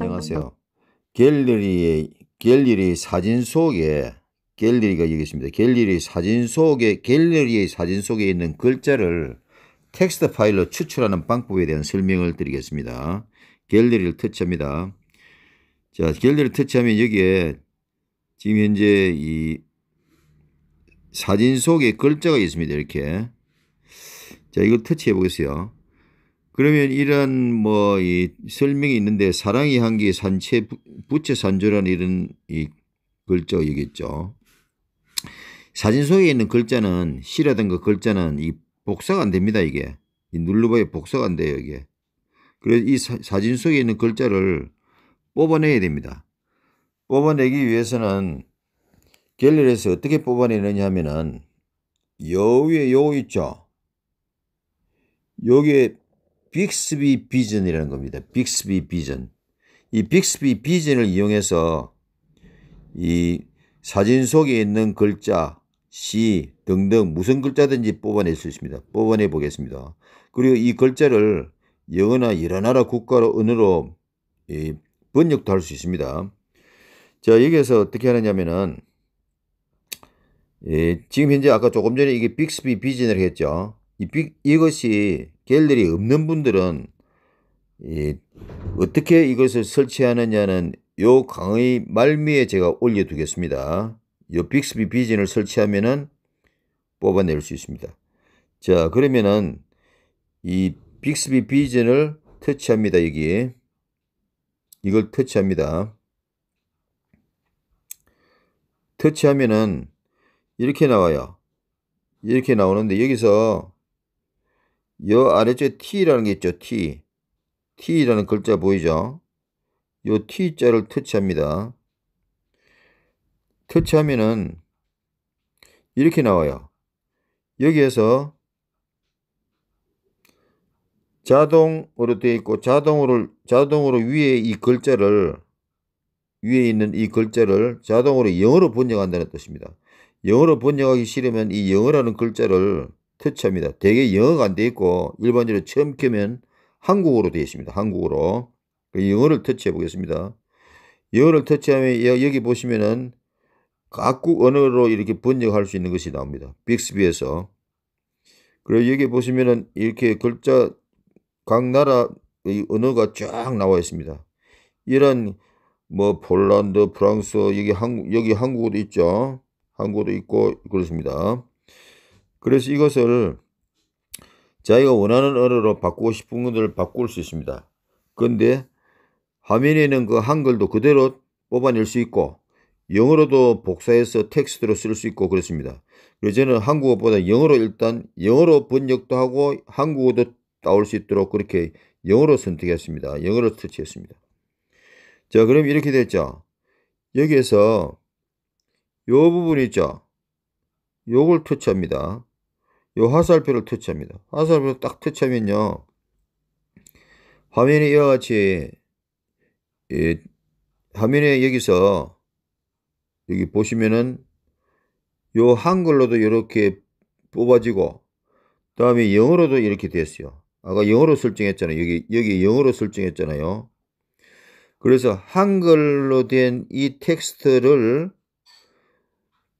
안녕하세요. 갤러리의 갤러리 사진 속에 갤러리가 여기 있습니다. 갤러리 사진 속에 갤러리의 사진 속에 있는 글자를 텍스트 파일로 추출하는 방법에 대한 설명을 드리겠습니다. 갤러리를 터치합니다. 자, 갤러리를 터치하면 여기에 지금 현재 이 사진 속에 글자가 있습니다. 이렇게. 자, 이걸 터치해 보겠어요. 그러면 이런 뭐이 설명이 있는데 사랑의 향기 산채 부채 산조라는 이런 이 글자 여기 있죠. 사진 속에 있는 글자는 시라든가 글자는 이 복사가 안 됩니다 이게 이 눌러봐야 복사가 안 돼요 이게. 그래서 이 사, 진 속에 있는 글자를 뽑아내야 됩니다. 뽑아내기 위해서는 갤러리에서 어떻게 뽑아내느냐 하면은 여우에 여우 있죠. 여기에 빅스비 비전이라는 겁니다. 빅스비 비전. 이 빅스비 비전을 이용해서 이 사진 속에 있는 글자, 시 등등 무슨 글자든지 뽑아낼 수 있습니다. 뽑아내 보겠습니다. 그리고 이 글자를 영어나 여러 나라 국가로 언어로 번역도 할 수 있습니다. 자 여기에서 어떻게 하느냐면은 예, 지금 현재 아까 조금 전에 이게 빅스비 비전을 했죠. 이것이 이 갤러리 없는 분들은 이 어떻게 이것을 설치하느냐는 요 강의 말미에 제가 올려두겠습니다. 요 빅스비 비전을 설치하면은 뽑아낼 수 있습니다. 자 그러면은 이 빅스비 비전을 터치합니다. 여기 이걸 터치합니다. 터치하면은 이렇게 나와요. 이렇게 나오는데 여기서 여 아래쪽에 T라는 게 있죠. T. T라는 글자 보이죠? 요 T자를 터치합니다. 터치하면은 이렇게 나와요. 여기에서 자동으로 되어 있고 자동으로 자동으로 위에 이 글자를 위에 있는 이 글자를 자동으로 영어로 번역한다는 뜻입니다. 영어로 번역하기 싫으면 이 영어라는 글자를 터치합니다. 대개 영어가 안돼 있고 일반적으로 처음 켜면 한국어로 되어 있습니다. 한국어로. 그 영어를 터치해 보겠습니다. 영어를 터치하면 여기 보시면은 각국 언어로 이렇게 번역할 수 있는 것이 나옵니다. 빅스비에서. 그리고 여기 보시면은 이렇게 글자 각 나라의 언어가 쫙 나와 있습니다. 이런 뭐 폴란드, 프랑스, 여기 한 여기 한국어도 있죠. 한국어도 있고 그렇습니다. 그래서 이것을 자기가 원하는 언어로 바꾸고 싶은 것을 바꿀 수 있습니다. 그런데 화면에는 그 한글도 그대로 뽑아낼 수 있고 영어로도 복사해서 텍스트로 쓸 수 있고 그렇습니다. 그래서 저는 한국어보다 영어로 일단 영어로 번역도 하고 한국어도 따올 수 있도록 그렇게 영어로 선택했습니다. 영어로 터치했습니다. 자 그럼 이렇게 됐죠. 여기에서 요 부분 있죠. 요걸 터치합니다. 요 화살표를 터치합니다. 화살표를 딱 터치하면요. 화면이 이와 같이 예, 화면에 여기서 여기 보시면은 요 한글로도 이렇게 뽑아지고 그 다음에 영어로도 이렇게 됐어요. 아까 영어로 설정했잖아요. 여기 여기 영어로 설정했잖아요. 그래서 한글로 된 이 텍스트를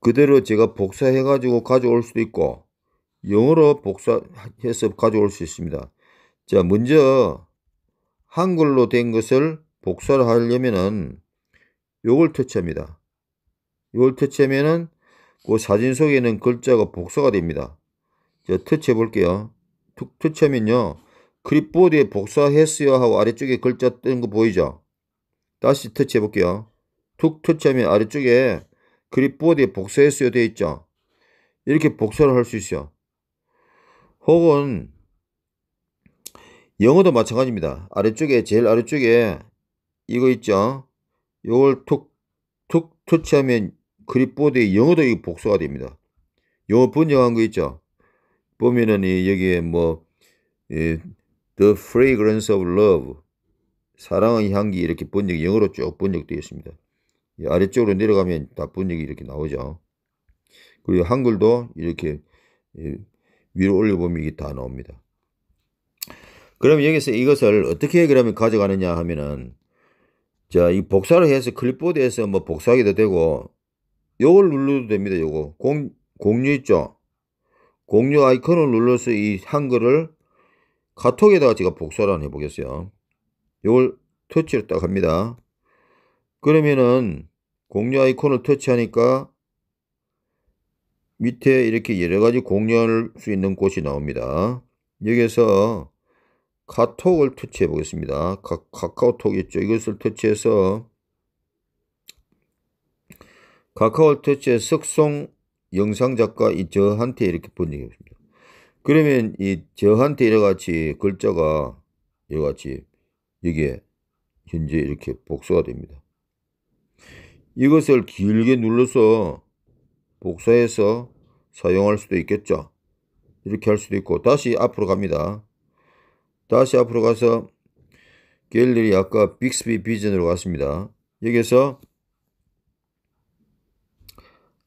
그대로 제가 복사해 가지고 가져올 수도 있고 영어로 복사해서 가져올 수 있습니다. 자, 먼저 한글로 된 것을 복사를 하려면은 요걸 터치합니다. 요걸 터치하면은 그 사진 속에는 글자가 복사가 됩니다. 자, 터치해 볼게요. 툭 터치하면요. 크립보드에 복사했어요 하고 아래쪽에 글자 뜨는 거 보이죠? 다시 터치해 볼게요. 툭 터치하면 아래쪽에 그립보드에 복사했어요 되어 있죠? 이렇게 복사를 할 수 있어요. 혹은 영어도 마찬가지입니다. 아래쪽에 제일 아래쪽에 이거 있죠. 요걸 툭툭 터치하면 그립보드의 영어도 복수가 됩니다. 영어 번역한 거 있죠. 보면은 이 여기에 뭐 이, The Fragrance of Love 사랑의 향기 이렇게 번역 영어로 쭉 번역되어 있습니다. 아래쪽으로 내려가면 다 번역이 이렇게 나오죠. 그리고 한글도 이렇게 이, 위로 올려보면 이게 다 나옵니다. 그럼 여기서 이것을 어떻게 그러면 가져가느냐 하면은 자, 이 복사를 해서 클립보드에서 뭐 복사하기도 되고 요걸 눌러도 됩니다. 요거 공, 공유 있죠? 공유 아이콘을 눌러서 이 한글을 카톡에다가 제가 복사를 한번 해보겠어요. 요걸 터치를 딱 합니다. 그러면은 공유 아이콘을 터치하니까 밑에 이렇게 여러 가지 공유할 수 있는 곳이 나옵니다. 여기에서 카톡을 터치해 보겠습니다. 카, 카오톡 있죠. 이것을 터치해서 카카오 터치의 석송 영상 작가 이 저한테 이렇게 번역해 보십니다. 그러면 이 저한테 이래같이 글자가 이래같이 여기에 현재 이렇게 복수가 됩니다. 이것을 길게 눌러서 복사해서 사용할 수도 있겠죠. 이렇게 할 수도 있고 다시 앞으로 갑니다. 다시 앞으로 가서 갤러리 아까 빅스비 비전으로 갔습니다. 여기서 에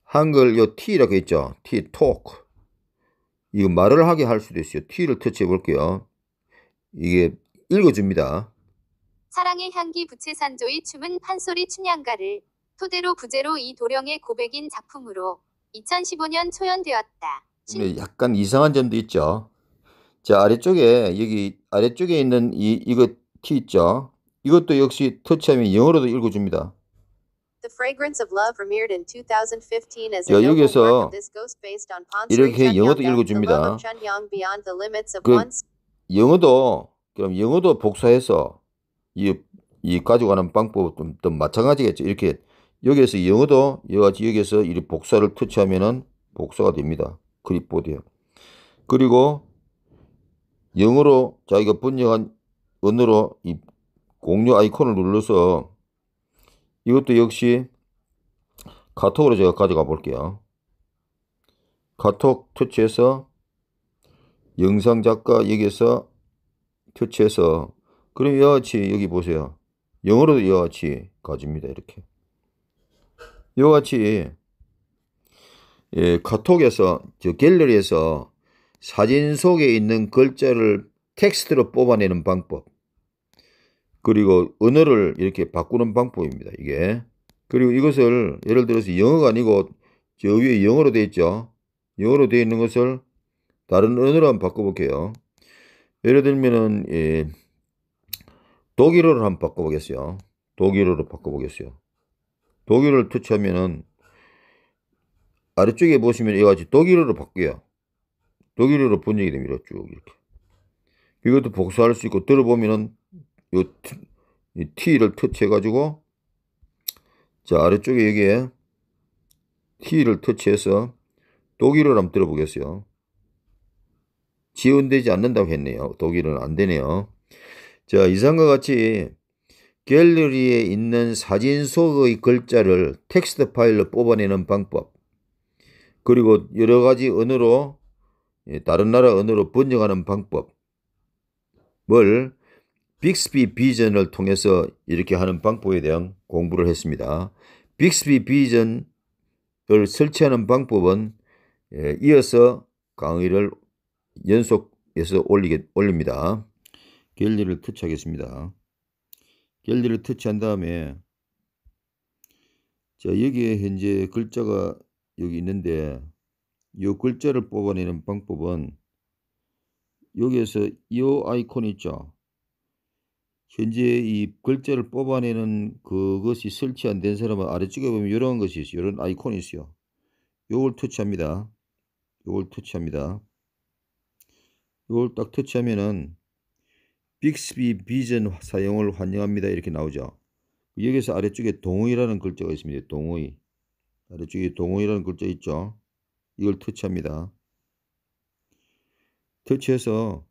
한글 요 그 T 라고했죠 T 토크 이거 말을 하게 할 수도 있어요. T를 터치해 볼게요. 이게 읽어줍니다. 사랑의 향기 부채산조의 춤은 판소리 춘향가를 토대로 부제로 이 도령의 고백인 작품으로 2015년 초연되었다. 네, 약간 이상한 점도 있죠. 자, 아래쪽에 여기 아래쪽에 있는 이 이거 티 있죠. 이것도 역시 터치하면 영어로도 읽어 줍니다. The Fragrance of Love premiered in 2015 as a 야, 여기서 이렇게 영어도 읽어 줍니다. 그 영어도 그럼 영어도 복사해서 이, 이 가져가는 방법 좀, 마찬가지겠죠. 이렇게 여기에서 영어도 여같이 여기에서 이 복사를 터치하면은 복사가 됩니다. 그립보드요. 그리고 영어로 자기가 번역한 언어로 이 공유 아이콘을 눌러서 이것도 역시 카톡으로 제가 가져가 볼게요. 카톡 터치해서 영상 작가 여기에서 터치해서 그럼 이와 같이 여기 보세요. 영어로도 이와 같 가집니다. 이렇게. 이와 같이 예, 카톡에서 저 갤러리에서 사진 속에 있는 글자를 텍스트로 뽑아내는 방법 그리고 언어를 이렇게 바꾸는 방법입니다. 이게 그리고 이것을 예를 들어서 영어가 아니고 저 위에 영어로 되어 있죠. 영어로 되어 있는 것을 다른 언어로 한번 바꿔볼게요. 예를 들면은 예, 독일어로 한번 바꿔보겠어요. 독일어로 바꿔보겠어요. 독일을 터치하면은 아래쪽에 보시면 이와 같이 독일어로 바뀌어요. 독일어로 번역이 됩니다. 쭉 이렇게. 이것도 복사할 수 있고 들어보면은 요 T를 터치해가지고 자 아래쪽에 여기에 T를 터치해서 독일어를 한번 들어보겠어요. 지원되지 않는다고 했네요. 독일어는안 되네요. 자 이상과 같이 갤러리에 있는 사진 속의 글자를 텍스트 파일로 뽑아내는 방법 그리고 여러 가지 언어로 예, 다른 나라 언어로 번역하는 방법을 빅스비 비전을 통해서 이렇게 하는 방법에 대한 공부를 했습니다. 빅스비 비전을 설치하는 방법은 예, 이어서 강의를 연속해서 올리게, 올립니다. 갤리를 터치하겠습니다. 열리를 터치한 다음에 자 여기에 현재 글자가 여기 있는데 이 글자를 뽑아내는 방법은 여기에서 이 아이콘 있죠. 현재 이 글자를 뽑아내는 그것이 설치 안 된 사람은 아래쪽에 보면 이런 것이 있어요. 이런 아이콘이 있어요. 요걸 터치합니다. 요걸 터치합니다. 요걸 딱 터치하면은 빅스비 비전 사용을 환영합니다. 이렇게 나오죠. 여기서 아래쪽에 동의라는 글자가 있습니다. 동의. 아래쪽에 동의라는 글자 있죠. 이걸 터치합니다. 터치해서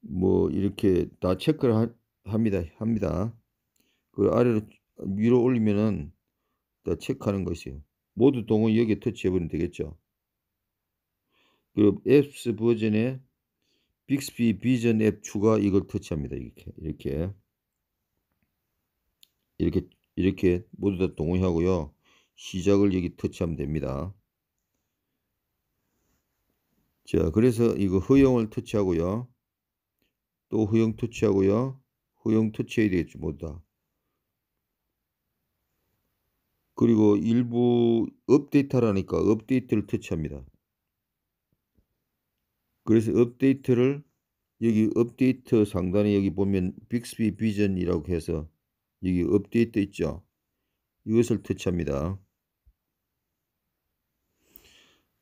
뭐 이렇게 다 체크를 하, 합니다. 합니다. 그 아래로 위로 올리면은 다 체크하는 것이에요. 모두 동의 여기 터치해버리면 되겠죠. 그리고 앱스 버전에 빅스피 비전 앱 추가 이걸 터치합니다. 이렇게 이렇게 이렇게 이렇게 모두 다 동의하고요. 시작을 여기 터치하면 됩니다. 자, 그래서 이거 허용을 터치하고요. 또 허용 터치하고요. 허용 터치해야 되겠죠, 모두 다. 그리고 일부 업데이트라니까 하 업데이트를 터치합니다. 그래서 업데이트를 여기 업데이트 상단에 여기 보면 빅스비 비전이라고 해서 여기 업데이트 있죠. 이것을 터치합니다.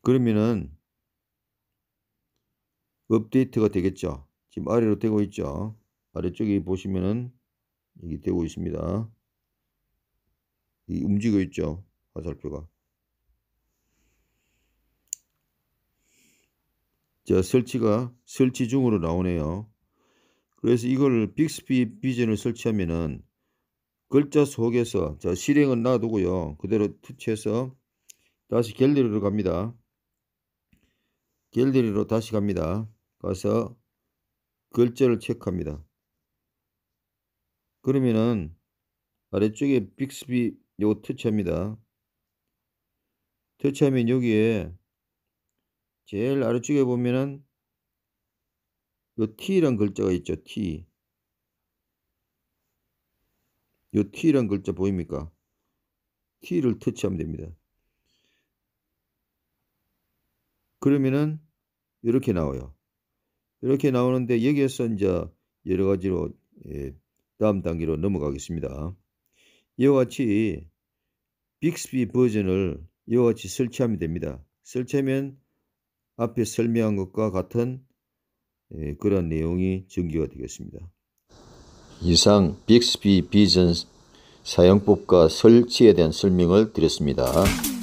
그러면은 업데이트가 되겠죠. 지금 아래로 되고 있죠. 아래쪽에 보시면은 여기 되고 있습니다. 이 움직여 있죠. 화살표가. 자, 설치가 설치 중으로 나오네요. 그래서 이걸 빅스피 비전을 설치하면은 글자 속에서 자, 실행은 놔두고요. 그대로 터치해서 다시 갤러리로 갑니다. 갤러리로 다시 갑니다. 가서 글자를 체크합니다. 그러면은 아래쪽에 빅스비 요거 터치합니다. 터치하면 여기에 제일 아래쪽에 보면은 요 T란 글자가 있죠. T. 요 T란 글자 보입니까? T를 터치하면 됩니다. 그러면은 이렇게 나와요. 이렇게 나오는데 여기에서 이제 여러 가지로 예, 다음 단계로 넘어가겠습니다. 이와 같이 빅스비 버전을 이와 같이 설치하면 됩니다. 설치하면 앞에 설명한 것과 같은 예, 그런 내용이 전개가 되겠습니다. 이상 빅스비 비전 사용법과 설치에 대한 설명을 드렸습니다.